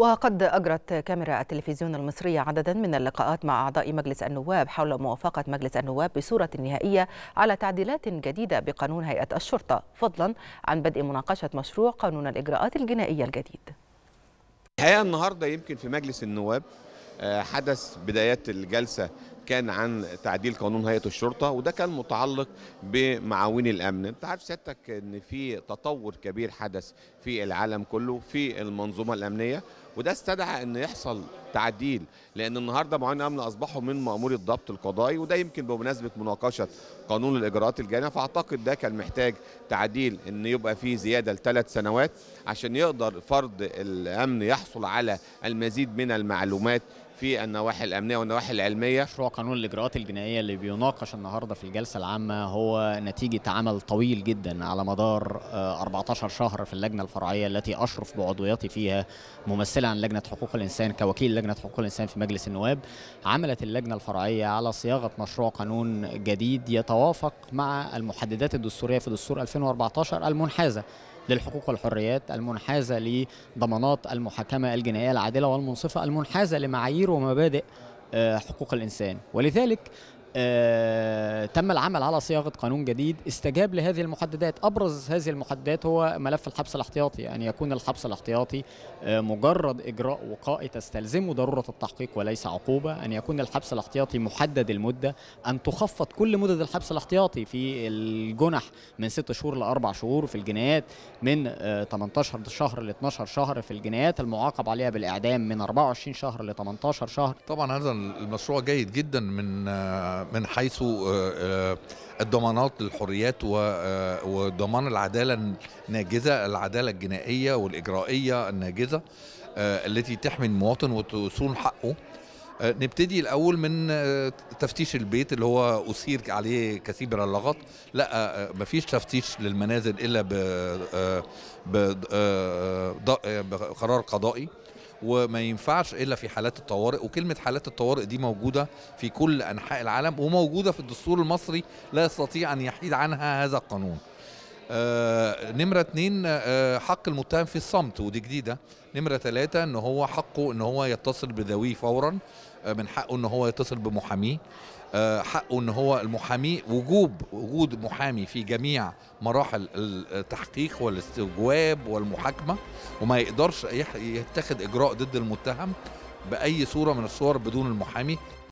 وقد أجرت كاميرا التلفزيون المصرية عددا من اللقاءات مع أعضاء مجلس النواب حول موافقة مجلس النواب بصورة نهائية على تعديلات جديدة بقانون هيئة الشرطة فضلا عن بدء مناقشة مشروع قانون الإجراءات الجنائية الجديد الحقيقة النهاردة يمكن في مجلس النواب آه، حدث بدايات الجلسة كان عن تعديل قانون هيئة الشرطة وده كان متعلق بمعاوين الأمن أنت عارف سيادتك أن في تطور كبير حدث في العالم كله في المنظومة الأمنية وده استدعى أن يحصل تعديل لأن النهاردة معاون الأمن أصبحوا من مأموري الضبط القضائي وده يمكن بمناسبة مناقشة قانون الإجراءات الجانية فأعتقد ده كان محتاج تعديل أن يبقى فيه زيادة لثلاث سنوات عشان يقدر فرد الأمن يحصل على المزيد من المعلومات في النواحي الامنيه والنواحي العلميه مشروع قانون الاجراءات الجنائيه اللي بيناقش النهارده في الجلسه العامه هو نتيجه عمل طويل جدا على مدار 14 آه، شهر في اللجنه الفرعيه التي اشرف بعضويتي فيها ممثلا عن لجنه حقوق الانسان كوكيل لجنه حقوق الانسان في مجلس النواب عملت اللجنه الفرعيه على صياغه مشروع قانون جديد يتوافق مع المحددات الدستوريه في دستور 2014 المنحازه للحقوق والحريات المنحازة لضمانات المحاكمة الجنائية العادلة والمنصفة المنحازة لمعايير ومبادئ آه، حقوق الإنسان ولذلك آه، تم العمل على صياغه قانون جديد استجاب لهذه المحددات ابرز هذه المحددات هو ملف الحبس الاحتياطي ان يعني يكون الحبس الاحتياطي آه، مجرد اجراء وقائي تستلزمه ضروره التحقيق وليس عقوبه ان يكون الحبس الاحتياطي محدد المده ان تخفض كل مده الحبس الاحتياطي في الجنح من 6 شهور لاربع شهور في الجنايات من 18 آه، شهر ل 12 شهر في الجنايات المعاقب عليها بالاعدام من 24 شهر ل 18 شهر طبعا هذا المشروع جيد جدا من من حيث آه، آه، الضمانات للحريات آه، وضمان العداله الناجزه العداله الجنائيه والاجرائيه الناجزه التي تحمي المواطن وتصون حقه نبتدي الاول من تفتيش البيت اللي هو اثير عليه كثير اللغط لا مفيش تفتيش للمنازل الا بقرار قضائي وما ينفعش الا في حالات الطوارئ وكلمه حالات الطوارئ دي موجوده في كل انحاء العالم وموجوده في الدستور المصري لا يستطيع ان يحيد عنها هذا القانون آه، نمرة اتنين آه، حق المتهم في الصمت ودي جديدة نمرة ثلاثة ان هو حقه ان هو يتصل بذويه فورا آه، من حقه ان هو يتصل بمحاميه حقه ان هو المحامي وجوب وجود محامي في جميع مراحل التحقيق والاستجواب والمحاكمه وما يقدرش يتخذ اجراء ضد المتهم باي صوره من الصور بدون المحامي